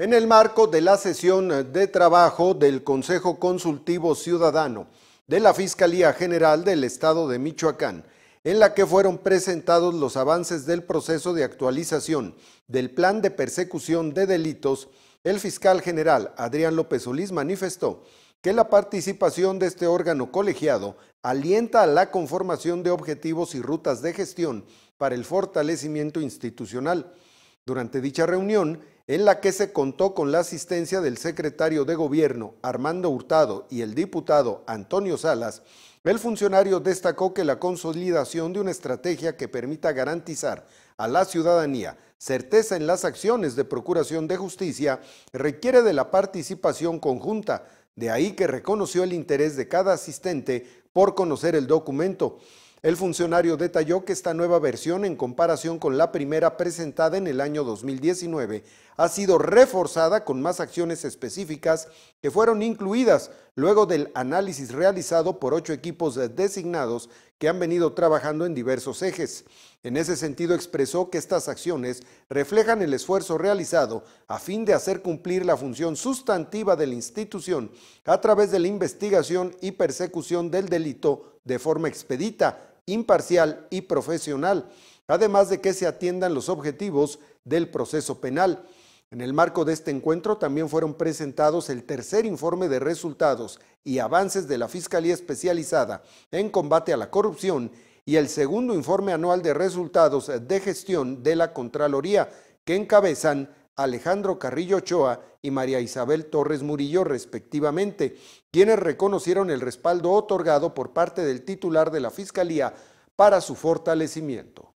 En el marco de la sesión de trabajo del Consejo Consultivo Ciudadano de la Fiscalía General del Estado de Michoacán, en la que fueron presentados los avances del proceso de actualización del Plan de Persecución de Delitos, el fiscal general Adrián López Solís manifestó que la participación de este órgano colegiado alienta a la conformación de objetivos y rutas de gestión para el fortalecimiento institucional durante dicha reunión, en la que se contó con la asistencia del secretario de Gobierno Armando Hurtado y el diputado Antonio Salas, el funcionario destacó que la consolidación de una estrategia que permita garantizar a la ciudadanía certeza en las acciones de procuración de justicia requiere de la participación conjunta, de ahí que reconoció el interés de cada asistente por conocer el documento. El funcionario detalló que esta nueva versión, en comparación con la primera presentada en el año 2019, ha sido reforzada con más acciones específicas que fueron incluidas luego del análisis realizado por ocho equipos designados que han venido trabajando en diversos ejes. En ese sentido, expresó que estas acciones reflejan el esfuerzo realizado a fin de hacer cumplir la función sustantiva de la institución a través de la investigación y persecución del delito de forma expedita imparcial y profesional, además de que se atiendan los objetivos del proceso penal. En el marco de este encuentro también fueron presentados el tercer informe de resultados y avances de la Fiscalía Especializada en combate a la corrupción y el segundo informe anual de resultados de gestión de la Contraloría que encabezan Alejandro Carrillo Ochoa y María Isabel Torres Murillo, respectivamente, quienes reconocieron el respaldo otorgado por parte del titular de la Fiscalía para su fortalecimiento.